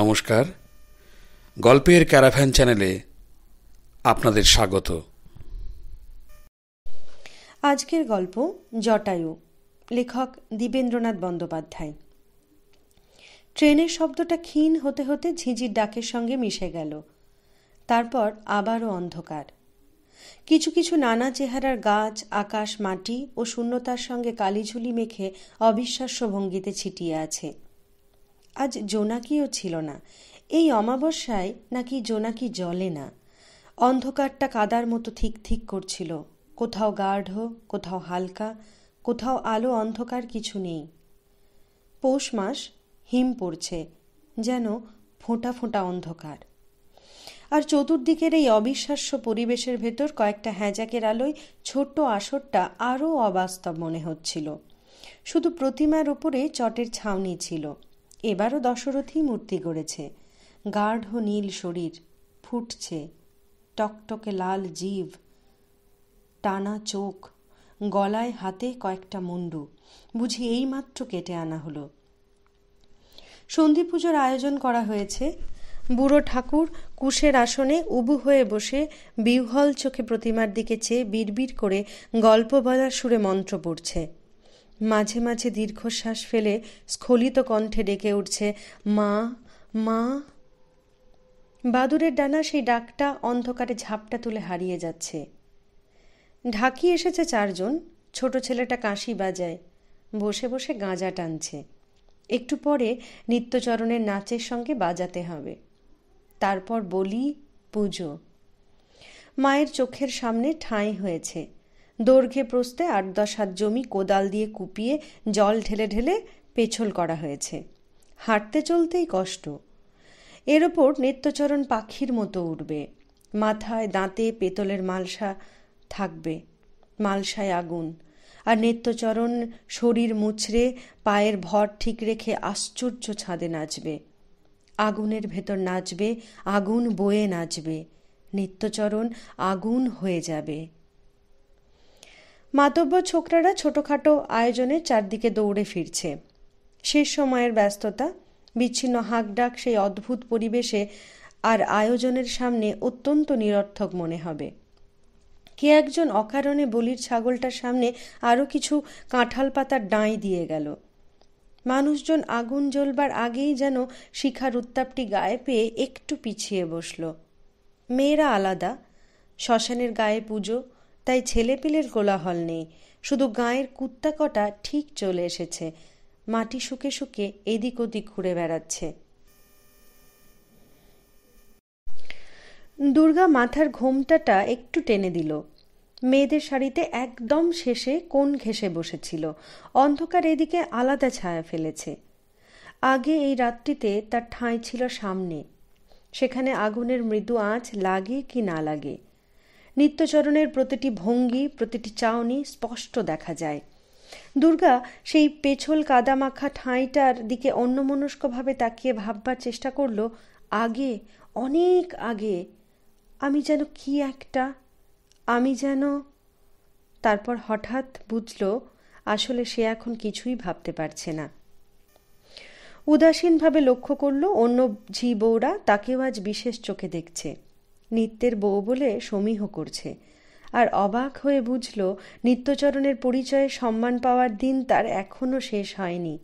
নমস্কার গল্পের ক্যারাভ্যান চ্যানেলে আপনাদের স্বাগত আজকের গল্প জটায়ু লেখক দিবেন্দ্রনাথ বন্দ্যোপাধ্যায় ট্রেনের শব্দটা ক্ষীণ হতে হতে ঝিঁঝির ডাকের সঙ্গে মিশে গেল তারপর আবারও অন্ধকার কিছু কিছু নানা চেহারার গাছ আকাশ মাটি ও শূন্যতার সঙ্গে কালিঝুলি মেখে অবিশ্বাস্য ভঙ্গিতে ছিটিয়ে আছে আজ জোনাকিও ছিল না এই অমাবস্যায় নাকি জোনাকি জলে না অন্ধকারটা কাদার মতো ঠিক ঠিক করছিল কোথাও গাঢ় কোথাও হালকা কোথাও আলো অন্ধকার কিছু নেই পৌষ মাস হিম পড়ছে যেন ফোঁটা ফোঁটা অন্ধকার আর চতুর্দিকের এই অবিশ্বাস্য পরিবেশের ভেতর কয়েকটা হ্যাজাকের আলোয় ছোট্ট আসরটা আরও অবাস্তব মনে হচ্ছিল শুধু প্রতিমার উপরে চটের ছাউনি ছিল এবারও দশরথী মূর্তি গড়েছে গাঢ় নীল শরীর ফুটছে টকটকে লাল জীব টানা চোখ গলায় হাতে কয়েকটা মুন্ডু বুঝি এইমাত্র কেটে আনা হলো সন্ধি পুজোর আয়োজন করা হয়েছে বুড়ো ঠাকুর কুশের আসনে উবু হয়ে বসে বিহ্বল চোখে প্রতিমার দিকে চেয়ে বিড়বিড় করে গল্প বলার সুরে মন্ত্র পড়ছে মাঝে মাঝে দীর্ঘশ্বাস ফেলে স্খলিত কণ্ঠে ডেকে উঠছে মা মা বাদুরের ডানা সেই ডাকটা অন্ধকারে ঝাপটা তুলে হারিয়ে যাচ্ছে ঢাকি এসেছে চারজন ছোট ছেলেটা কাশি বাজায় বসে বসে গাঁজা টানছে একটু পরে নিত্যচরণের নাচের সঙ্গে বাজাতে হবে তারপর বলি পুজো মায়ের চোখের সামনে ঠাঁই হয়েছে দৈর্ঘ্যে প্রস্তে আট দশ হাত জমি কোদাল দিয়ে কুপিয়ে জল ঢেলে ঢেলে পেছল করা হয়েছে হাঁটতে চলতেই কষ্ট এর ওপর নিত্যচরণ পাখির মতো উঠবে মাথায় দাঁতে পেতলের মালসা থাকবে মালসায় আগুন আর নিত্যচরণ শরীর মুছড়ে পায়ের ভর ঠিক রেখে আশ্চর্য ছাদে নাচবে আগুনের ভেতর নাচবে আগুন বয়ে নাচবে নিত্যচরণ আগুন হয়ে যাবে মাতব্য ছোকরারা ছোটোখাটো আয়োজনে চারদিকে দৌড়ে ফিরছে শেষ সময়ের ব্যস্ততা বিচ্ছিন্ন হাঁকডাক সেই অদ্ভুত পরিবেশে আর আয়োজনের সামনে অত্যন্ত নিরর্থক মনে হবে কে একজন অকারণে বলির ছাগলটার সামনে আরও কিছু কাঁঠাল পাতার ডাঁই দিয়ে গেল মানুষজন আগুন জ্বলবার আগেই যেন শিখার উত্তাপটি গায়ে পেয়ে একটু পিছিয়ে বসল মেয়েরা আলাদা শ্মশানের গায়ে পুজো তাই ছেলেপিলের কোলাহল নেই শুধু গায়ের কুত্তা কটা ঠিক চলে এসেছে মাটি শুকে শুকে এদিক ওদিক ঘুরে বেড়াচ্ছে দুর্গা মাথার ঘোমটাটা একটু টেনে দিল মেয়েদের শাড়িতে একদম শেষে কোন ঘেসে বসেছিল অন্ধকার এদিকে আলাদা ছায়া ফেলেছে আগে এই রাত্রিতে তার ঠাঁই ছিল সামনে সেখানে আগুনের মৃদু আঁচ লাগে কি না লাগে নিত্যচরণের প্রতিটি ভঙ্গি প্রতিটি চাউনি স্পষ্ট দেখা যায় দুর্গা সেই পেছল কাদামাখা ঠাঁইটার দিকে অন্যমনস্কভাবে তাকিয়ে ভাববার চেষ্টা করল আগে অনেক আগে আমি যেন কি একটা আমি যেন তারপর হঠাৎ বুঝল আসলে সে এখন কিছুই ভাবতে পারছে না উদাসীনভাবে লক্ষ্য করল অন্য ঝি বউরা তাকেও আজ বিশেষ চোখে দেখছে নিত্যের বউ বলে সমীহ করছে আর অবাক হয়ে বুঝল নিত্যচরণের পরিচয়ে সম্মান পাওয়ার দিন তার এখনও শেষ হয়নি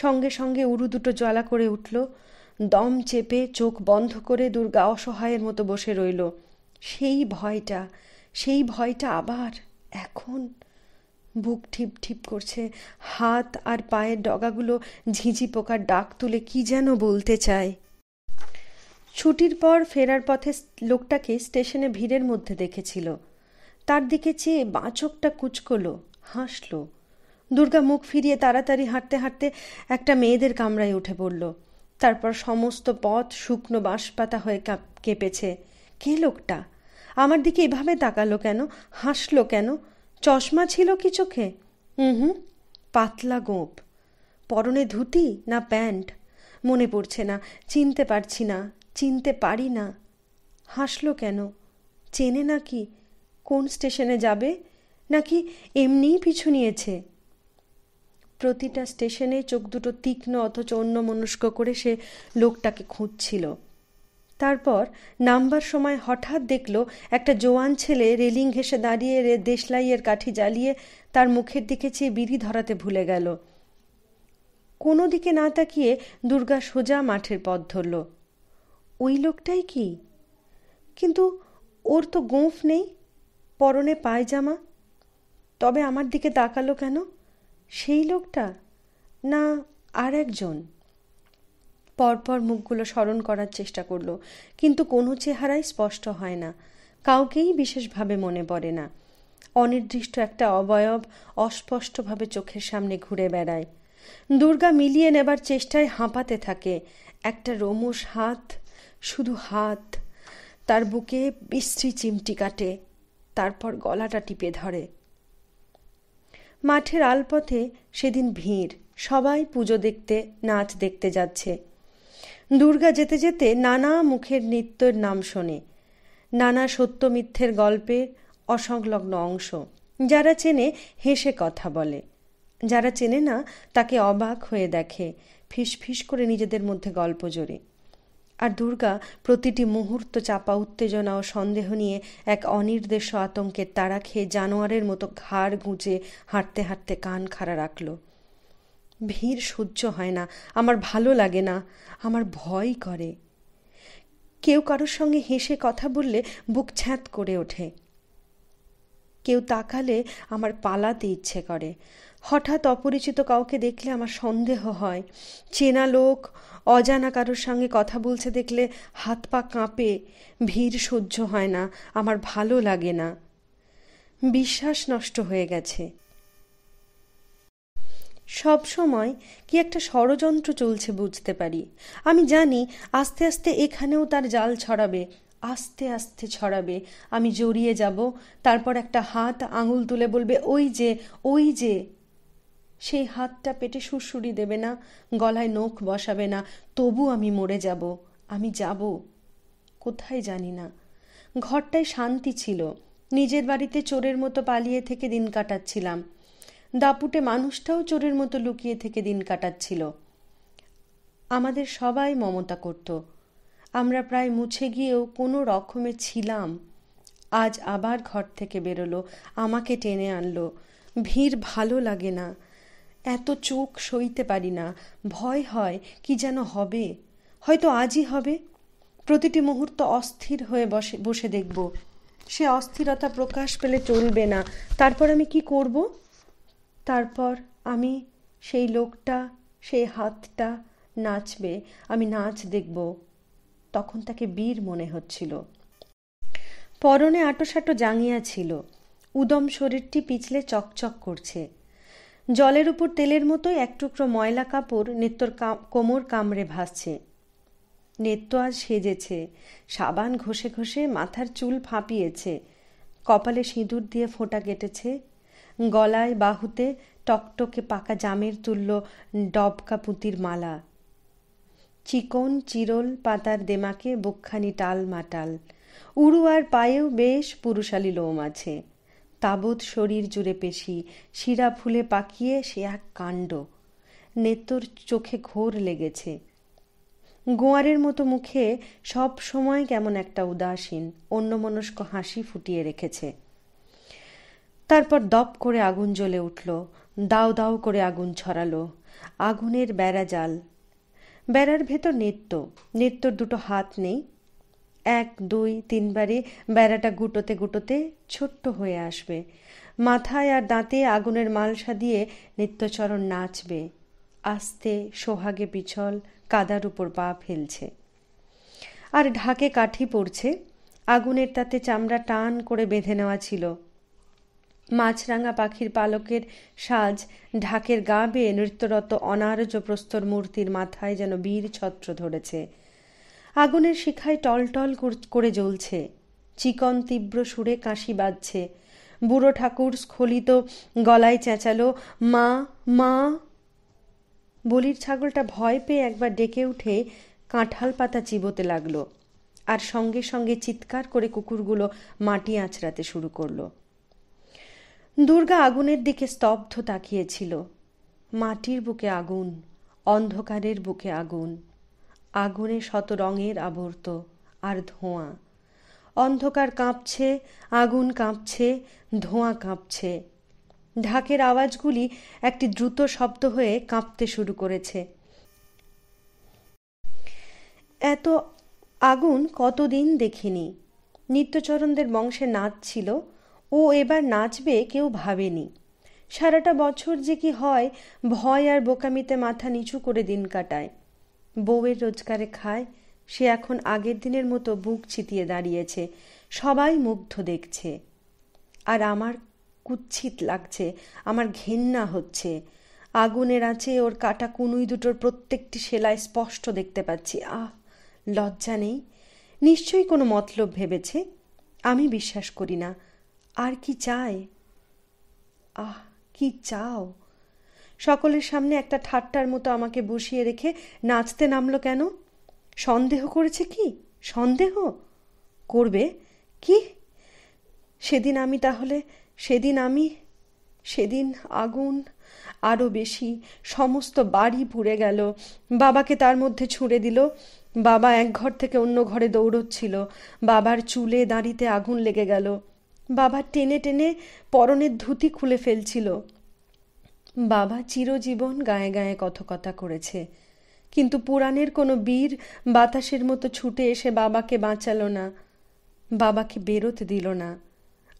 সঙ্গে সঙ্গে উরু দুটো জ্বালা করে উঠল দম চেপে চোখ বন্ধ করে দুর্গা অসহায়ের মতো বসে রইল সেই ভয়টা সেই ভয়টা আবার এখন বুক ঠিপ ঠিপ করছে হাত আর পায়ের ডগাগুলো ঝিঁঝি পোকার ডাক তুলে কি যেন বলতে চায় ছুটির পর ফেরার পথে লোকটাকে স্টেশনে ভিড়ের মধ্যে দেখেছিল তার দিকে চেয়ে বাঁচকটা কুচকল হাসল দুর্গা মুখ ফিরিয়ে তাড়াতাড়ি হাঁটতে হাঁটতে একটা মেয়েদের কামরায় উঠে পড়ল তারপর সমস্ত পথ শুকনো বাঁশপাতা হয়ে কেঁপেছে কে লোকটা আমার দিকে এভাবে তাকালো কেন হাসলো কেন চশমা ছিল কি চোখে হুম পাতলা গোপ পরনে ধুতি না প্যান্ট মনে পড়ছে না চিনতে পারছি না চিনতে পারি না হাসলো কেন চেনে নাকি কোন স্টেশনে যাবে নাকি এমনিই পিছু নিয়েছে প্রতিটা স্টেশনে চোখ দুটো তীক্ষ্ণ অথচ অন্য মনস্ক করে সে লোকটাকে খুঁজছিল তারপর নামবার সময় হঠাৎ দেখল একটা জোয়ান ছেলে রেলিং ঘেসে দাঁড়িয়ে রে দেশলাইয়ের কাঠি জ্বালিয়ে তার মুখের দিকে চেয়ে বিড়ি ধরাতে ভুলে গেল কোনো দিকে না তাকিয়ে দুর্গা সোজা মাঠের পথ ধরল ওই লোকটাই কি কিন্তু ওর তো গোঁফ নেই পরনে পায়জামা তবে আমার দিকে তাকালো কেন সেই লোকটা না আর একজন পরপর মুখগুলো স্মরণ করার চেষ্টা করলো কিন্তু কোনো চেহারাই স্পষ্ট হয় না কাউকেই বিশেষভাবে মনে পড়ে না অনির্দিষ্ট একটা অবয়ব অস্পষ্টভাবে চোখের সামনে ঘুরে বেড়ায় দুর্গা মিলিয়ে নেবার চেষ্টায় হাঁপাতে থাকে একটা রোমশ হাত শুধু হাত তার বুকে বিশ্রী চিমটি কাটে তারপর গলাটা টিপে ধরে মাঠের আলপথে সেদিন ভিড় সবাই পুজো দেখতে নাচ দেখতে যাচ্ছে দুর্গা যেতে যেতে নানা মুখের নৃত্যের নাম শোনে নানা সত্য মিথ্যের গল্পের অসংলগ্ন অংশ যারা চেনে হেসে কথা বলে যারা চেনে না তাকে অবাক হয়ে দেখে ফিস ফিস করে নিজেদের মধ্যে গল্প জোরে আর দুর্গা প্রতিটি মুহূর্ত চাপা উত্তেজনা ও সন্দেহ নিয়ে এক অনির্দেশ্য আতঙ্কের তারা খেয়ে জানোয়ারের মতো ঘাড় গুঁজে হাঁটতে হাঁটতে কান খাড়া রাখল ভিড় সহ্য হয় না আমার ভালো লাগে না আমার ভয় করে কেউ কারোর সঙ্গে হেসে কথা বললে বুক ছ্যাঁত করে ওঠে কেউ তাকালে আমার পালাতে ইচ্ছে করে হঠাৎ অপরিচিত কাউকে দেখলে আমার সন্দেহ হয় চেনা লোক অজানা কারোর সঙ্গে কথা বলছে দেখলে হাত পা কাঁপে ভিড় সহ্য হয় না আমার ভালো লাগে না বিশ্বাস নষ্ট হয়ে গেছে সব সময় কি একটা ষড়যন্ত্র চলছে বুঝতে পারি আমি জানি আস্তে আস্তে এখানেও তার জাল ছড়াবে আস্তে আস্তে ছড়াবে আমি জড়িয়ে যাব তারপর একটা হাত আঙুল তুলে বলবে ওই যে ওই যে সেই হাতটা পেটে সুরসুরি দেবে না গলায় নখ বসাবে না তবু আমি মরে যাব আমি যাব কোথায় জানি না ঘরটায় শান্তি ছিল নিজের বাড়িতে চোরের মতো পালিয়ে থেকে দিন কাটাচ্ছিলাম দাপুটে মানুষটাও চোরের মতো লুকিয়ে থেকে দিন কাটাচ্ছিল আমাদের সবাই মমতা করত আমরা প্রায় মুছে গিয়েও কোনো রকমে ছিলাম আজ আবার ঘর থেকে বেরোলো আমাকে টেনে আনলো ভিড় ভালো লাগে না এত চোখ সইতে পারি না ভয় হয় কি যেন হবে হয়তো আজই হবে প্রতিটি মুহূর্ত অস্থির হয়ে বসে বসে দেখব সে অস্থিরতা প্রকাশ পেলে চলবে না তারপর আমি কি করব তারপর আমি সেই লোকটা সেই হাতটা নাচবে আমি নাচ দেখব তখন তাকে বীর মনে হচ্ছিল পরনে সাটো জাঙিয়া ছিল উদম শরীরটি পিছলে চকচক করছে জলের উপর তেলের মতোই এক টুকরো ময়লা কাপড় নেত্যর কোমর কামড়ে ভাসছে নেত্য আজ সেজেছে সাবান ঘষে ঘষে মাথার চুল ফাঁপিয়েছে কপালে সিঁদুর দিয়ে ফোঁটা কেটেছে গলায় বাহুতে টকটকে পাকা জামের তুল্য ডবকা পুঁতির মালা চিকন চিরল পাতার দেমাকে বুকখানি টাল মাটাল উড়ুয়ার পায়েও বেশ পুরুষালী লোম আছে তাবৎ শরীর জুড়ে পেশি শিরা ফুলে পাকিয়ে সে এক কাণ্ড নেত্তর চোখে ঘোর লেগেছে গোয়ারের মতো মুখে সব সময় কেমন একটা উদাসীন অন্যমনস্ক হাসি ফুটিয়ে রেখেছে তারপর দপ করে আগুন জ্বলে উঠল দাও দাও করে আগুন ছড়ালো আগুনের বেড়া জাল বেড়ার ভেতর নৃত্য নৃত্যর দুটো হাত নেই এক দুই তিনবারে বেড়াটা গুটোতে গুটোতে ছোট্ট হয়ে আসবে মাথায় আর দাঁতে আগুনের মালসা দিয়ে নিত্যচরণ নাচবে আস্তে সোহাগে পিছল কাদার উপর পা ফেলছে আর ঢাকে কাঠি পড়ছে আগুনের তাতে চামড়া টান করে বেঁধে নেওয়া ছিল মাছরাঙা পাখির পালকের সাজ ঢাকের গা বেয়ে নৃত্যরত অনার্য প্রস্তর মূর্তির মাথায় যেন বীর ছত্র ধরেছে আগুনের শিখায় টলটল করে জ্বলছে চিকন তীব্র সুরে কাশি বাজছে বুড়ো ঠাকুর স্খলিত গলায় চেঁচালো মা মা বলির ছাগলটা ভয় পেয়ে একবার ডেকে উঠে কাঁঠাল পাতা চিবোতে লাগলো আর সঙ্গে সঙ্গে চিৎকার করে কুকুরগুলো মাটি আঁচড়াতে শুরু করলো দুর্গা আগুনের দিকে স্তব্ধ তাকিয়েছিল মাটির বুকে আগুন অন্ধকারের বুকে আগুন আগুনে শত রঙের আবর্ত আর ধোঁয়া অন্ধকার কাঁপছে আগুন কাঁপছে ধোঁয়া কাঁপছে ঢাকের আওয়াজগুলি একটি দ্রুত শব্দ হয়ে কাঁপতে শুরু করেছে এত আগুন কতদিন দেখিনি নিত্যচরণদের বংশে নাচ ছিল ও এবার নাচবে কেউ ভাবেনি সারাটা বছর যে কি হয় ভয় আর বোকামিতে মাথা নিচু করে দিন কাটায় বউয়ের রোজগারে খায় সে এখন আগের দিনের মতো বুক ছিটিয়ে দাঁড়িয়েছে সবাই মুগ্ধ দেখছে আর আমার কুচ্ছিত লাগছে আমার ঘেন্না হচ্ছে আগুনের আছে ওর কাটা কুনুই দুটোর প্রত্যেকটি সেলাই স্পষ্ট দেখতে পাচ্ছি আহ লজ্জা নেই নিশ্চয়ই কোনো মতলব ভেবেছে আমি বিশ্বাস করি না আর কি চায় আহ কি চাও সকলের সামনে একটা ঠাট্টার মতো আমাকে বসিয়ে রেখে নাচতে নামলো কেন সন্দেহ করেছে কি সন্দেহ করবে কি সেদিন আমি তাহলে সেদিন আমি সেদিন আগুন আরও বেশি সমস্ত বাড়ি পুড়ে গেল বাবাকে তার মধ্যে ছুঁড়ে দিল বাবা এক ঘর থেকে অন্য ঘরে দৌড়চ্ছিল বাবার চুলে দাঁড়িতে আগুন লেগে গেল বাবা টেনে টেনে পরনের ধুতি খুলে ফেলছিল বাবা চিরজীবন গায়ে গায়ে কথকতা করেছে কিন্তু পুরাণের কোনো বীর বাতাসের মতো ছুটে এসে বাবাকে বাঁচাল না বাবাকে বেরোতে দিল না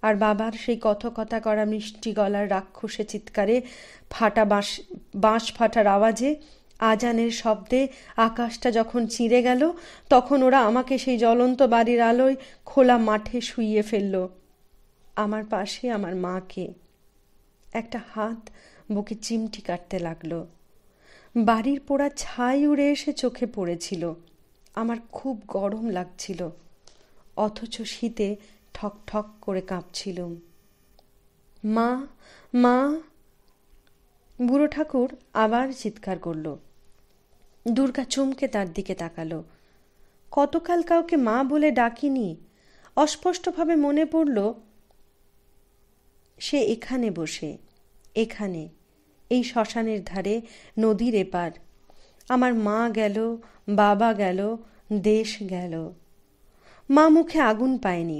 আর বাবার সেই কথকতা করা মিষ্টি গলার রাক্ষসে চিৎকারে ফাটা বাঁশ বাঁশ ফাটার আওয়াজে আজানের শব্দে আকাশটা যখন চিঁড়ে গেল তখন ওরা আমাকে সেই জ্বলন্ত বাড়ির আলোয় খোলা মাঠে শুইয়ে ফেলল আমার পাশে আমার মাকে একটা হাত বুকে চিমটি কাটতে লাগলো বাড়ির পোড়া ছাই উড়ে এসে চোখে পড়েছিল আমার খুব গরম লাগছিল অথচ শীতে ঠক ঠক করে কাঁপছিলুম মা মা বুড়ো ঠাকুর আবার চিৎকার করল দুর্গা চমকে তার দিকে তাকালো কতকাল কাউকে মা বলে ডাকিনি অস্পষ্টভাবে মনে পড়ল সে এখানে বসে এখানে এই শ্মশানের ধারে নদীর এপার আমার মা গেল বাবা গেল দেশ গেল মা মুখে আগুন পায়নি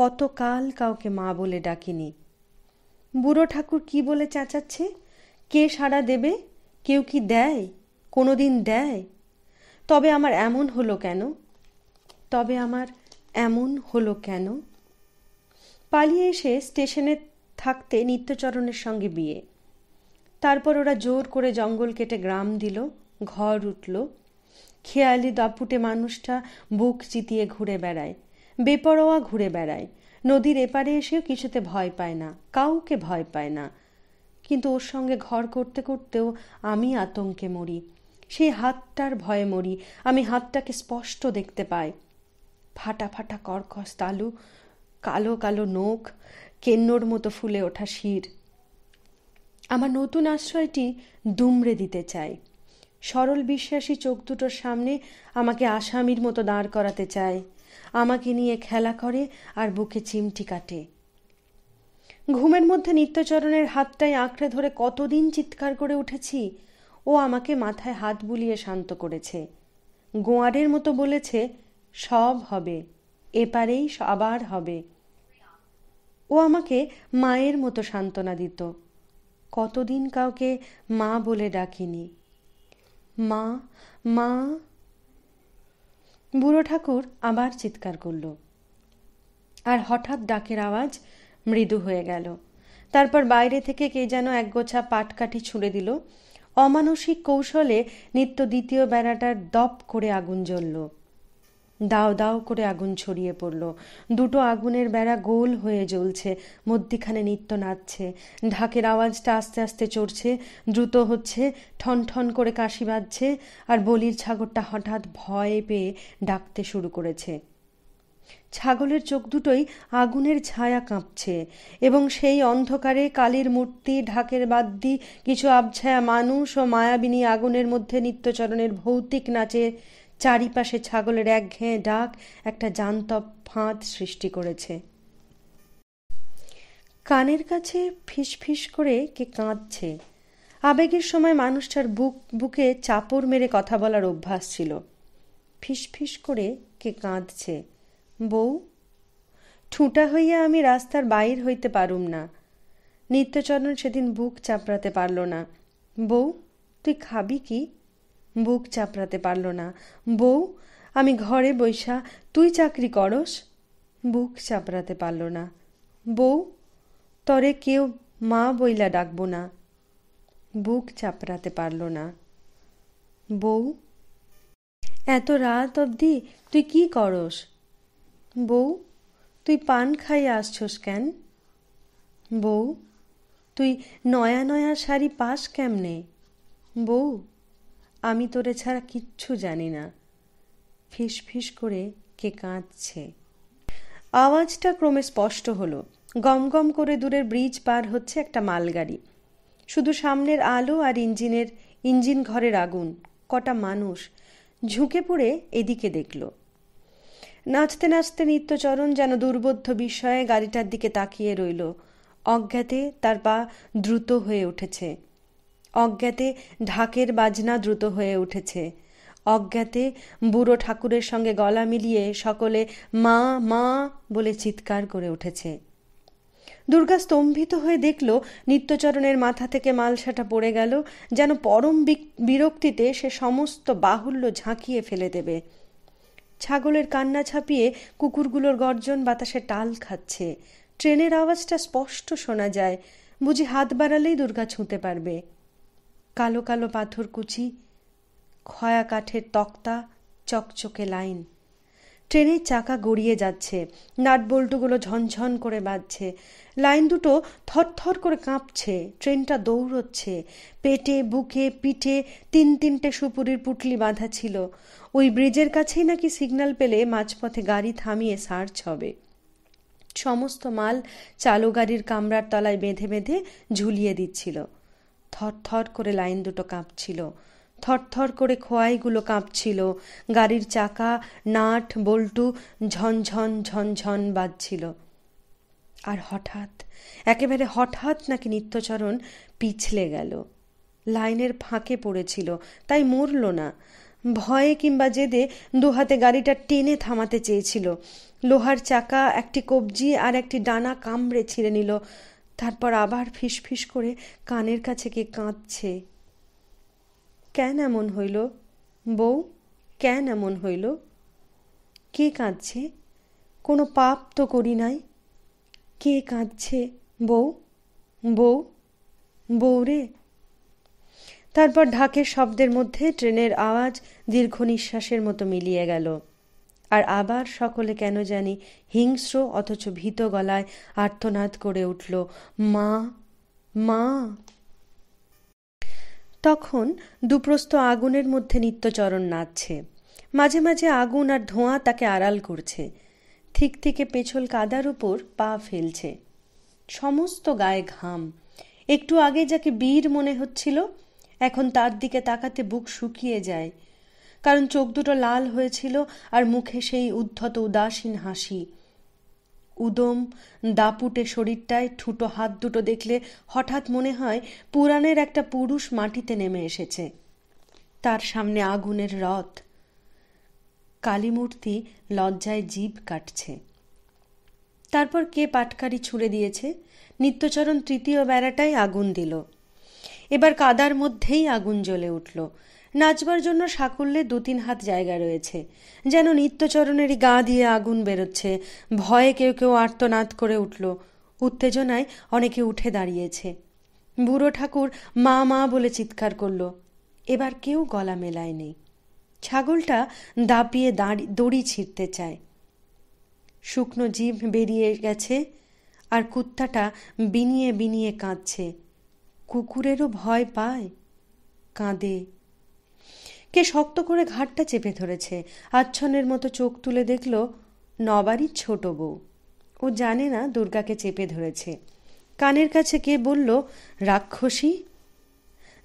কতকাল কাউকে মা বলে ডাকিনি বুড়ো ঠাকুর কি বলে চাচাচ্ছে কে সাড়া দেবে কেউ কি দেয় কোনো দিন দেয় তবে আমার এমন হলো কেন তবে আমার এমন হলো কেন পালিয়ে এসে স্টেশনের থাকতে নিত্যচরণের সঙ্গে বিয়ে তারপর ওরা জোর করে জঙ্গল কেটে গ্রাম দিল ঘর উঠল খেয়ালি দাপুটে মানুষটা বুক চিতিয়ে ঘুরে বেড়ায় বেপরোয়া ঘুরে বেড়ায় নদীর এপারে এসেও কিছুতে ভয় পায় না কাউকে ভয় পায় না কিন্তু ওর সঙ্গে ঘর করতে করতেও আমি আতঙ্কে মরি সেই হাতটার ভয়ে মরি আমি হাতটাকে স্পষ্ট দেখতে পাই ফাটা ফাটা কর্কশ তালু কালো কালো নখ কেন্নর মতো ফুলে ওঠা শির আমার নতুন আশ্রয়টি দুমড়ে দিতে চাই সরল বিশ্বাসী চোখ দুটোর সামনে আমাকে আসামির মতো দাঁড় করাতে চায় আমাকে নিয়ে খেলা করে আর বুকে চিমটি কাটে ঘুমের মধ্যে নিত্যচরণের হাতটাই আঁকড়ে ধরে কতদিন চিৎকার করে উঠেছি ও আমাকে মাথায় হাত বুলিয়ে শান্ত করেছে গোয়ারের মতো বলেছে সব হবে এপারেই আবার হবে ও আমাকে মায়ের মতো সান্ত্বনা দিত কতদিন কাউকে মা বলে ডাকিনি মা মা বুড়ো ঠাকুর আবার চিৎকার করল আর হঠাৎ ডাকের আওয়াজ মৃদু হয়ে গেল তারপর বাইরে থেকে কে যেন একগোছা পাটকাঠি ছুঁড়ে দিল অমানসিক কৌশলে নিত্য দ্বিতীয় বেড়াটার দপ করে আগুন জ্বলল দাও দাও করে আগুন ছড়িয়ে পড়ল দুটো আগুনের বেড়া গোল হয়ে জ্বলছে মধ্যিখানে নিত্য নাচছে ঢাকের আওয়াজটা আস্তে আস্তে চড়ছে দ্রুত হচ্ছে ঠন ঠন করে কাশি বাজছে আর বলির ছাগরটা হঠাৎ ভয় পেয়ে ডাকতে শুরু করেছে ছাগলের চোখ দুটোই আগুনের ছায়া কাঁপছে এবং সেই অন্ধকারে কালীর মূর্তি ঢাকের বাদ্যি কিছু আবছায়া মানুষ ও মায়াবিনী আগুনের মধ্যে নিত্যচরণের ভৌতিক নাচে চারিপাশে ছাগলের একঘেয়ে ডাক একটা জান্তব ফাঁদ সৃষ্টি করেছে কানের কাছে ফিস ফিস করে কে কাঁদছে আবেগের সময় মানুষটার বুক বুকে চাপড় মেরে কথা বলার অভ্যাস ছিল ফিস ফিস করে কে কাঁদছে বউ ঠুঁটা হইয়া আমি রাস্তার বাইর হইতে পারুম না নিত্যচরণ সেদিন বুক চাপড়াতে পারল না বউ তুই খাবি কি বুক চাপড়াতে পারল না বউ আমি ঘরে বৈশা তুই চাকরি করস বুক চাপড়াতে পারল না বউ তরে কেউ মা বইলা ডাকবো না বুক চাপড়াতে পারল না বউ এত রাত অবধি তুই কি করস বউ তুই পান খাইয়ে আসছস কেন বউ তুই নয়া নয়া শাড়ি পাস কেমনে বউ আমি তোরে ছাড়া কিচ্ছু জানি না ফিস ফিস করে কে কাঁদছে আওয়াজটা ক্রমে স্পষ্ট হলো গমগম করে দূরের ব্রিজ পার হচ্ছে একটা মালগাড়ি শুধু সামনের আলো আর ইঞ্জিনের ইঞ্জিন ঘরের আগুন কটা মানুষ ঝুঁকে পড়ে এদিকে দেখল নাচতে নাচতে নিত্যচরণ যেন দুর্বোধ্য বিষয়ে গাড়িটার দিকে তাকিয়ে রইল অজ্ঞাতে তার পা দ্রুত হয়ে উঠেছে অজ্ঞাতে ঢাকের বাজনা দ্রুত হয়ে উঠেছে অজ্ঞাতে বুড়ো ঠাকুরের সঙ্গে গলা মিলিয়ে সকলে মা মা বলে চিৎকার করে উঠেছে দুর্গা স্তম্ভিত হয়ে দেখল নিত্যচরণের মাথা থেকে মালসাটা পড়ে গেল যেন পরম বিরক্তিতে সে সমস্ত বাহুল্য ঝাঁকিয়ে ফেলে দেবে ছাগলের কান্না ছাপিয়ে কুকুরগুলোর গর্জন বাতাসে টাল খাচ্ছে ট্রেনের আওয়াজটা স্পষ্ট শোনা যায় বুঝি হাত বাড়ালেই দুর্গা ছুঁতে পারবে কালো কালো পাথরকুচি খয়া কাঠের তক্তা চকচকে লাইন ট্রেনের চাকা গড়িয়ে যাচ্ছে নাটবল্টুগুলো ঝনঝন করে বাজছে লাইন দুটো থরথর করে কাঁপছে ট্রেনটা দৌড়চ্ছে পেটে বুকে পিঠে তিন তিনটে সুপুরির পুটলি বাঁধা ছিল ওই ব্রিজের কাছেই নাকি সিগন্যাল পেলে মাঝপথে গাড়ি থামিয়ে সার্চ হবে সমস্ত মাল চালু গাড়ির কামরার তলায় বেঁধে বেঁধে ঝুলিয়ে দিচ্ছিল থরথর করে লাইন দুটো কাঁপছিল থরথর করে খোয়াইগুলো কাঁপছিল গাড়ির চাকা নাট বল্টু ঝনঝন ঝনঝন বাজছিল আর হঠাৎ একেবারে হঠাৎ নাকি নিত্যচরণ পিছলে গেল লাইনের ফাঁকে পড়েছিল তাই মরল না ভয়ে কিংবা জেদে দুহাতে গাড়িটা টেনে থামাতে চেয়েছিল লোহার চাকা একটি কবজি আর একটি ডানা কামড়ে ছিঁড়ে নিল তারপর আবার ফিসফিস করে কানের কাছে কে কাঁদছে কেন এমন হইল বউ কেন এমন হইল কে কাঁদছে কোনো পাপ তো করি নাই কে কাঁদছে বউ বউ বউ রে তারপর ঢাকের শব্দের মধ্যে ট্রেনের আওয়াজ দীর্ঘ নিঃশ্বাসের মতো মিলিয়ে গেল আর আবার সকলে কেন জানি হিংস্র অথচ ভীত গলায় আর্তনাদ করে উঠল মা মা তখন দুপ্রস্ত আগুনের মধ্যে নিত্যচরণ নাচছে মাঝে মাঝে আগুন আর ধোঁয়া তাকে আড়াল করছে ঠিক থেকে পেছল কাদার উপর পা ফেলছে সমস্ত গায়ে ঘাম একটু আগে যাকে বীর মনে হচ্ছিল এখন তার দিকে তাকাতে বুক শুকিয়ে যায় কারণ চোখ দুটো লাল হয়েছিল আর মুখে সেই উদ্ধত উদাসীন হাসি উদম দাপুটে শরীরটায় ঠুটো হাত দুটো দেখলে হঠাৎ মনে হয় পুরাণের একটা পুরুষ মাটিতে নেমে এসেছে তার সামনে আগুনের রথ কালীমূর্তি লজ্জায় জীব কাটছে তারপর কে পাটকারি ছুঁড়ে দিয়েছে নিত্যচরণ তৃতীয় বেড়াটাই আগুন দিল এবার কাদার মধ্যেই আগুন জ্বলে উঠল নাচবার জন্য সাকুল্যে দু তিন হাত জায়গা রয়েছে যেন নিত্যচরণেরই গা দিয়ে আগুন বেরোচ্ছে ভয়ে কেউ কেউ আর্তনাদ করে উঠল উত্তেজনায় অনেকে উঠে দাঁড়িয়েছে বুড়ো ঠাকুর মা মা বলে চিৎকার করল এবার কেউ গলা মেলায়নি ছাগলটা দাপিয়ে দাঁড়ি দড়ি ছিঁড়তে চায় শুকনো জিভ বেরিয়ে গেছে আর কুত্তাটা বিনিয়ে বিনিয়ে কাঁদছে কুকুরেরও ভয় পায় কাঁদে কে শক্ত করে ঘাটটা চেপে ধরেছে আচ্ছন্নের মতো চোখ তুলে দেখল নবারই ছোট বউ ও জানে না দুর্গাকে চেপে ধরেছে কানের কাছে কে বলল রাক্ষসী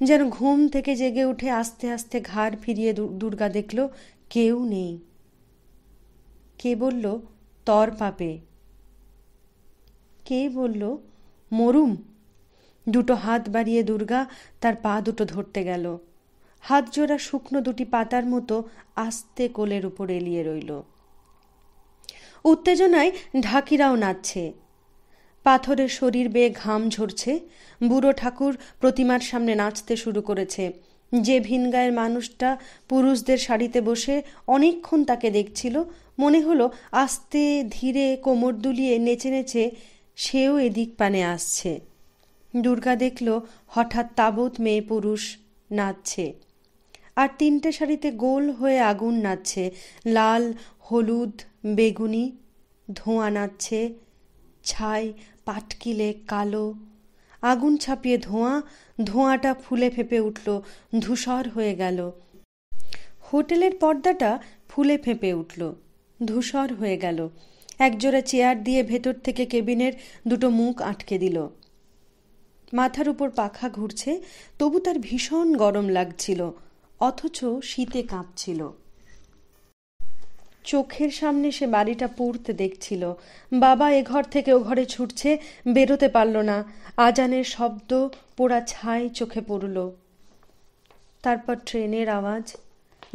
যেন ঘুম থেকে জেগে উঠে আস্তে আস্তে ঘাড় ফিরিয়ে দুর্গা দেখল কেউ নেই কে বলল তর পাপে কে বলল মরুম দুটো হাত বাড়িয়ে দুর্গা তার পা দুটো ধরতে গেল হাতজোড়া শুকনো দুটি পাতার মতো আস্তে কোলের উপর এলিয়ে রইল উত্তেজনায় ঢাকিরাও নাচছে পাথরের শরীর বেয়ে ঘাম ঝরছে বুড়ো ঠাকুর প্রতিমার সামনে নাচতে শুরু করেছে যে ভিনগায়ের মানুষটা পুরুষদের শাড়িতে বসে অনেকক্ষণ তাকে দেখছিল মনে হলো আস্তে ধীরে কোমর দুলিয়ে নেচে নেচে সেও এদিক পানে আসছে দুর্গা দেখল হঠাৎ তাবৎ মেয়ে পুরুষ নাচছে আর তিনটে শাড়িতে গোল হয়ে আগুন নাচছে লাল হলুদ বেগুনি ধোঁয়া নাচছে ছাই পাটকিলে কালো আগুন ছাপিয়ে ধোঁয়া ধোঁয়াটা ফুলে ফেঁপে উঠল ধূসর হয়ে গেল হোটেলের পর্দাটা ফুলে ফেঁপে উঠল ধূসর হয়ে গেল একজোড়া চেয়ার দিয়ে ভেতর থেকে কেবিনের দুটো মুখ আটকে দিল মাথার উপর পাখা ঘুরছে তবু তার ভীষণ গরম লাগছিল অথচ শীতে কাঁপছিল চোখের সামনে সে বাড়িটা পুড়তে দেখছিল বাবা এ ঘর থেকে ও ঘরে ছুটছে বেরোতে পারল না আজানের শব্দ পোড়া ছাই চোখে পড়ল তারপর ট্রেনের আওয়াজ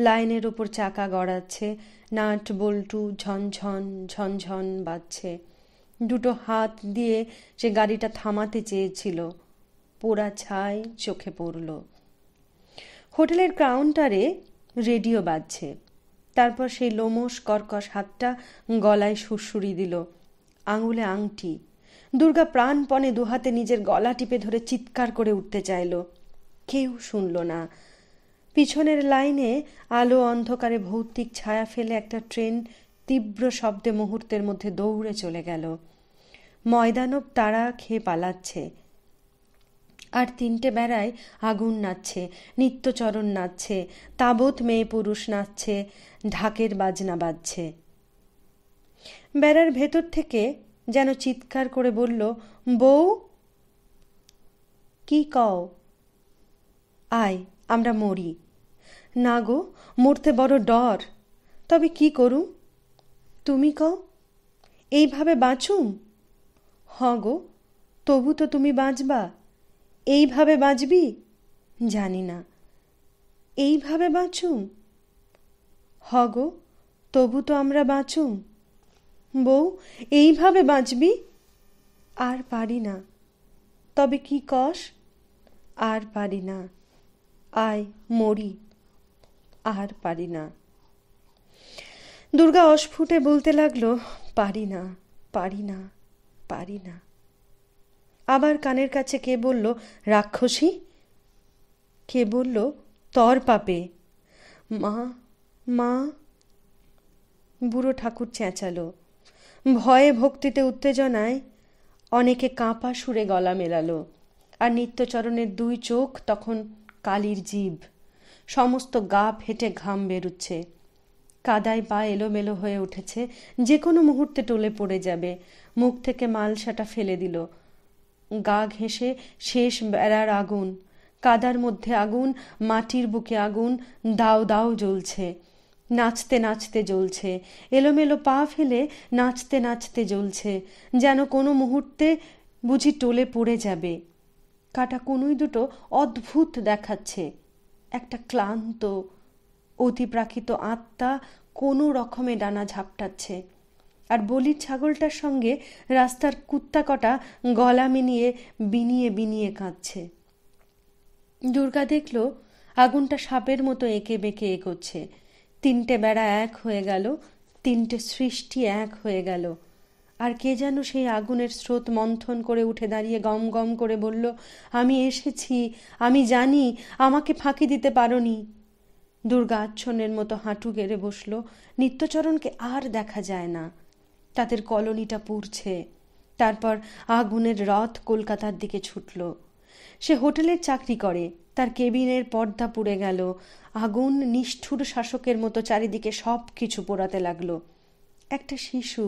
লাইনের ওপর চাকা গড়াচ্ছে নাট বল্টু ঝনঝন ঝনঝন বাজছে দুটো হাত দিয়ে সে গাড়িটা থামাতে চেয়েছিল পোড়া ছাই চোখে পড়ল হোটেলের কাউন্টারে রেডিও বাজছে তারপর সেই লোমস কর্কশ হাতটা গলায় সুরসুরি দিল আঙুলে আংটি দুর্গা প্রাণপণে দুহাতে নিজের গলা টিপে ধরে চিৎকার করে উঠতে চাইল কেউ শুনল না পিছনের লাইনে আলো অন্ধকারে ভৌতিক ছায়া ফেলে একটা ট্রেন তীব্র শব্দে মুহূর্তের মধ্যে দৌড়ে চলে গেল ময়দানব তারা খেয়ে পালাচ্ছে আর তিনটে বেড়ায় আগুন নাচছে নিত্যচরণ নাচছে তাবৎ মেয়ে পুরুষ নাচছে ঢাকের বাজনা বাজছে বেড়ার ভেতর থেকে যেন চিৎকার করে বলল বউ কি কও আয় আমরা মরি না গো মরতে বড় ডর তবে কি করু তুমি কও এইভাবে বাঁচুম হ গো তবু তো তুমি বাঁচবা এইভাবে বাঁচবি জানি না এইভাবে বাঁচুম হগো তবু তো আমরা বাঁচুম বউ এইভাবে বাঁচবি আর পারি না তবে কি কষ আর পারি না আয় মরি আর পারি না দুর্গা অস্ফুটে বলতে লাগলো পারি না পারি না পারি না আবার কানের কাছে কে বলল রাক্ষসী কে বলল তর পাপে মা মা বুড়ো ঠাকুর চেঁচালো ভয়ে ভক্তিতে উত্তেজনায় অনেকে কাঁপা সুরে গলা মেলালো আর নিত্যচরণের দুই চোখ তখন কালির জীব সমস্ত গা ফেটে ঘাম বেরুচ্ছে কাদায় পা এলোমেলো হয়ে উঠেছে যে কোনো মুহূর্তে টলে পড়ে যাবে মুখ থেকে মালসাটা ফেলে দিল গা ঘেঁষে শেষ বেড়ার আগুন কাদার মধ্যে আগুন মাটির বুকে আগুন দাও দাও জ্বলছে নাচতে নাচতে জ্বলছে এলোমেলো পা ফেলে নাচতে নাচতে জ্বলছে যেন কোনো মুহূর্তে বুঝি টোলে পড়ে যাবে কাটা কনুই দুটো অদ্ভুত দেখাচ্ছে একটা ক্লান্ত অতিপ্রাকৃত আত্মা কোনো রকমে ডানা ঝাপটাচ্ছে আর বলির ছাগলটার সঙ্গে রাস্তার কুত্তা কটা গলা মিনিয়ে বিনিয়ে বিনিয়ে কাঁদছে দুর্গা দেখল আগুনটা সাপের মতো এঁকে বেঁকে এগোচ্ছে তিনটে বেড়া এক হয়ে গেল তিনটে সৃষ্টি এক হয়ে গেল আর কে যেন সেই আগুনের স্রোত মন্থন করে উঠে দাঁড়িয়ে গম গম করে বলল আমি এসেছি আমি জানি আমাকে ফাঁকি দিতে পারি দুর্গা আচ্ছন্নের মতো হাঁটু গেড়ে বসল নিত্যচরণকে আর দেখা যায় না তাদের কলোনিটা পুড়ছে তারপর আগুনের রথ কলকাতার দিকে ছুটল সে হোটেলের চাকরি করে তার কেবিনের পর্দা পুড়ে গেল আগুন নিষ্ঠুর শাসকের মতো চারিদিকে সব কিছু পোড়াতে লাগলো একটা শিশু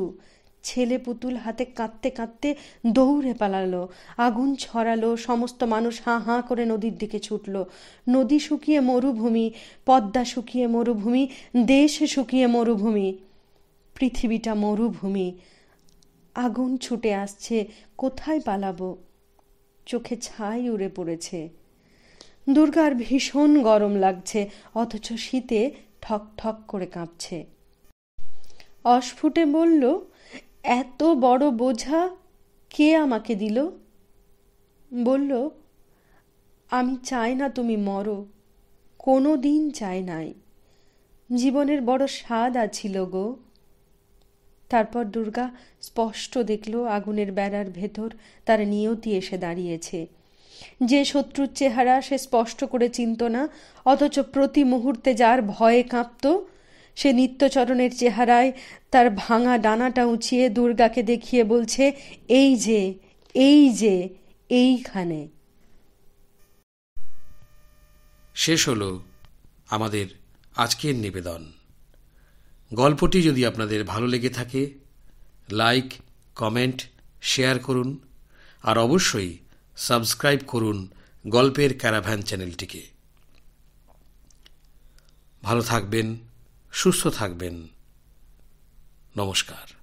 ছেলে পুতুল হাতে কাঁদতে কাঁদতে দৌড়ে পালালো আগুন ছড়ালো সমস্ত মানুষ হাঁ হাঁ করে নদীর দিকে ছুটল নদী শুকিয়ে মরুভূমি পদ্মা শুকিয়ে মরুভূমি দেশ শুকিয়ে মরুভূমি পৃথিবীটা মরুভূমি আগুন ছুটে আসছে কোথায় পালাবো চোখে ছাই উড়ে পড়েছে দুর্গার ভীষণ গরম লাগছে অথচ শীতে ঠক ঠক করে কাঁপছে অস্ফুটে বলল এত বড় বোঝা কে আমাকে দিল বলল আমি চাই না তুমি মরো কোনো দিন চাই নাই জীবনের বড় স্বাদ আছিল গো তারপর দুর্গা স্পষ্ট দেখল আগুনের বেড়ার ভেতর তার নিয়তি এসে দাঁড়িয়েছে যে শত্রুর চেহারা সে স্পষ্ট করে চিনত না অথচ প্রতি মুহূর্তে যার ভয়ে কাঁপত সে নিত্যচরণের চেহারায় তার ভাঙা ডানাটা উঁচিয়ে দুর্গাকে দেখিয়ে বলছে এই যে এই যে এইখানে শেষ হলো আমাদের আজকের নিবেদন গল্পটি যদি আপনাদের ভালো লেগে থাকে লাইক কমেন্ট শেয়ার করুন আর অবশ্যই সাবস্ক্রাইব করুন গল্পের ক্যারাভ্যান চ্যানেলটিকে ভালো থাকবেন সুস্থ থাকবেন নমস্কার